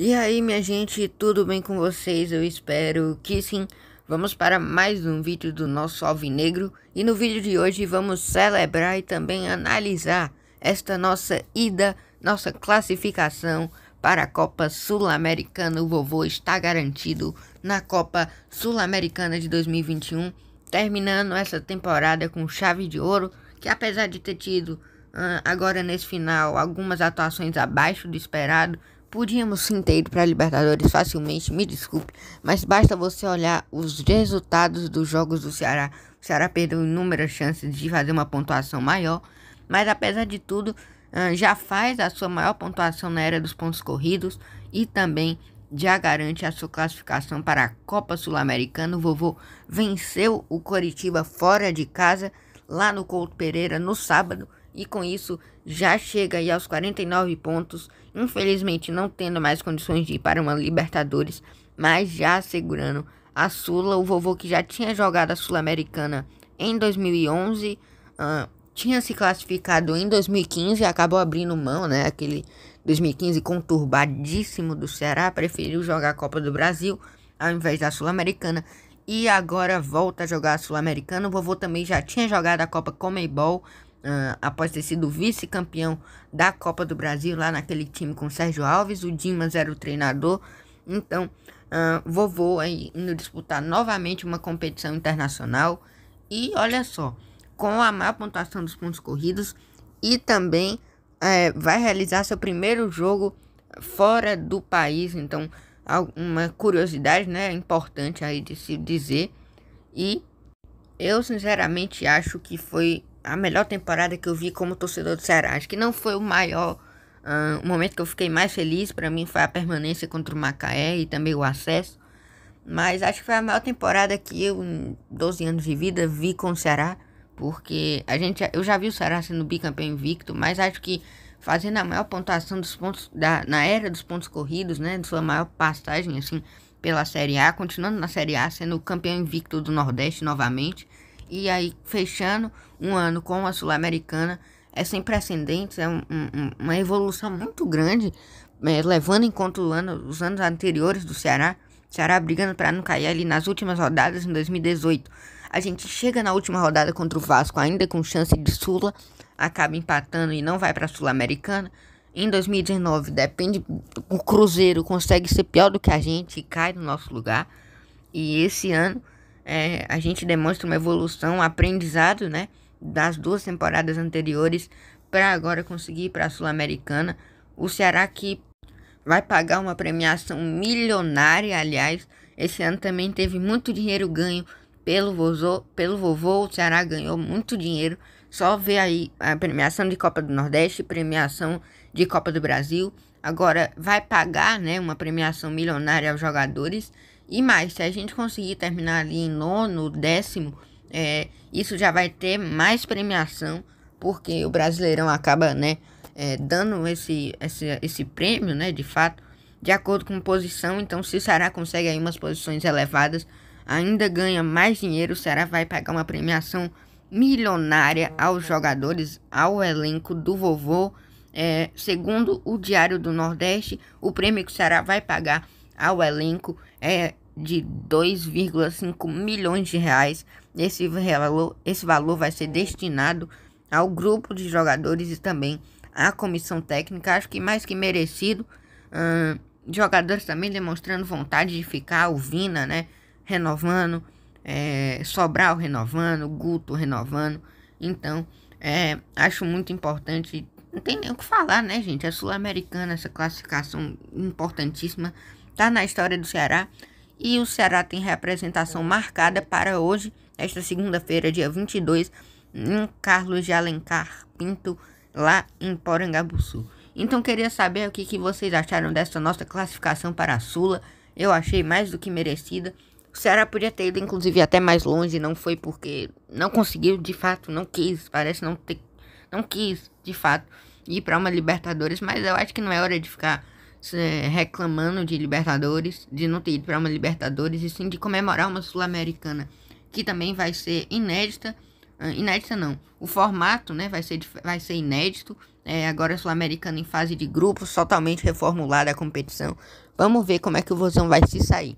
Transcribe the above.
E aí, minha gente, tudo bem com vocês? Eu espero que sim. Vamos para mais um vídeo do nosso Alvinegro e no vídeo de hoje vamos celebrar e também analisar esta nossa ida, nossa classificação para a Copa Sul-Americana. O vovô está garantido na Copa Sul-Americana de 2021, terminando essa temporada com chave de ouro, que apesar de ter tido ah, agora nesse final algumas atuações abaixo do esperado, Podíamos sim ter ido para a Libertadores facilmente, me desculpe, mas basta você olhar os resultados dos jogos do Ceará. O Ceará perdeu inúmeras chances de fazer uma pontuação maior, mas apesar de tudo, ah, já faz a sua maior pontuação na era dos pontos corridos e também já garante a sua classificação para a Copa Sul-Americana. O vovô venceu o Coritiba fora de casa, lá no Couto Pereira, no sábado, e com isso já chega aí aos 49 pontos, infelizmente não tendo mais condições de ir para uma Libertadores, mas já segurando a Sula, o vovô que já tinha jogado a Sul-Americana em 2011, uh, ah, tinha se classificado em 2015 e acabou abrindo mão, né? Aquele 2015 conturbadíssimo do Ceará, preferiu jogar a Copa do Brasil ao invés da Sul-Americana e agora volta a jogar a Sul-Americana. O vovô também já tinha jogado a Copa Comebol Uh, após ter sido vice-campeão da Copa do Brasil lá naquele time com Sérgio Alves, o Dimas era o treinador. Então, uh, vovô aí indo disputar novamente uma competição internacional. E olha só, com a maior pontuação dos pontos corridos e também é, vai realizar seu primeiro jogo fora do país. Então, uma curiosidade né, importante aí de se dizer. E eu sinceramente acho que foi a melhor temporada que eu vi como torcedor do Ceará. Acho que não foi o maior. Uh, o momento que eu fiquei mais feliz para mim foi a permanência contra o Macaé e também o acesso. Mas acho que foi a maior temporada que eu, em 12 anos de vida, vi com o Ceará. Porque a gente, eu já vi o Ceará sendo bicampeão invicto, mas acho que fazendo a maior pontuação dos pontos da, na era dos pontos corridos, né, de sua maior passagem assim pela Série A, continuando na Série A, sendo campeão invicto do Nordeste novamente, e aí, fechando um ano com a Sul-Americana, é sem precedentes, é um, um, uma evolução muito grande, é, levando em conta ano, os anos anteriores do Ceará. Ceará brigando para não cair ali nas últimas rodadas em 2018. A gente chega na última rodada contra o Vasco ainda com chance de Sula, acaba empatando e não vai para a Sul-Americana. Em 2019, depende, o Cruzeiro consegue ser pior do que a gente e cai no nosso lugar. E esse ano é, a gente demonstra uma evolução, um aprendizado, né? Das duas temporadas anteriores para agora conseguir para a Sul-Americana. O Ceará que vai pagar uma premiação milionária, aliás. Esse ano também teve muito dinheiro ganho pelo vovô, pelo vovô. O Ceará ganhou muito dinheiro. Só vê aí a premiação de Copa do Nordeste, premiação de Copa do Brasil. Agora vai pagar, né, uma premiação milionária aos jogadores e mais, se a gente conseguir terminar ali em nono, décimo, é, isso já vai ter mais premiação, porque o Brasileirão acaba, né, é, dando esse, esse, esse prêmio, né, de fato, de acordo com posição. Então, se o Ceará consegue aí umas posições elevadas, ainda ganha mais dinheiro, o Ceará vai pagar uma premiação milionária aos jogadores, ao elenco do vovô. É, segundo o Diário do Nordeste, o prêmio que o Ceará vai pagar ao elenco é de 2,5 milhões de reais. Esse valor, esse valor vai ser destinado ao grupo de jogadores e também à comissão técnica. Acho que mais que merecido. Hum, jogadores também demonstrando vontade de ficar. O Vina, né? Renovando. É, Sobral renovando. Guto renovando. Então, é, acho muito importante. Não tem nem o que falar, né, gente? A é Sul-Americana, essa classificação importantíssima está na história do Ceará e o Ceará tem representação marcada para hoje, esta segunda-feira, dia 22, em Carlos de Alencar Pinto, lá em Porangabuçu. Então queria saber o que, que vocês acharam dessa nossa classificação para a Sula. Eu achei mais do que merecida. O Ceará podia ter ido inclusive até mais longe, não foi porque não conseguiu, de fato, não quis, parece não ter não quis, de fato, ir para uma Libertadores, mas eu acho que não é hora de ficar é, reclamando de Libertadores, de não ter ido para uma Libertadores e sim de comemorar uma Sul-Americana, que também vai ser inédita. Inédita não. O formato né, vai, ser, vai ser inédito. É, agora Sul-Americana em fase de grupos, totalmente reformulada a competição. Vamos ver como é que o Vozão vai se sair.